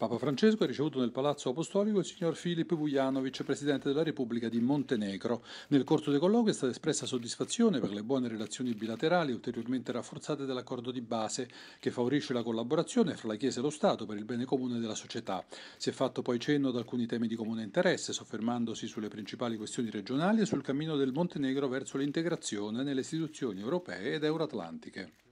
Papa Francesco ha ricevuto nel Palazzo Apostolico il signor Filip Vujano, vicepresidente della Repubblica di Montenegro. Nel corso dei colloqui è stata espressa soddisfazione per le buone relazioni bilaterali ulteriormente rafforzate dall'accordo di base che favorisce la collaborazione fra la Chiesa e lo Stato per il bene comune della società. Si è fatto poi cenno ad alcuni temi di comune interesse, soffermandosi sulle principali questioni regionali e sul cammino del Montenegro verso l'integrazione nelle istituzioni europee ed euroatlantiche.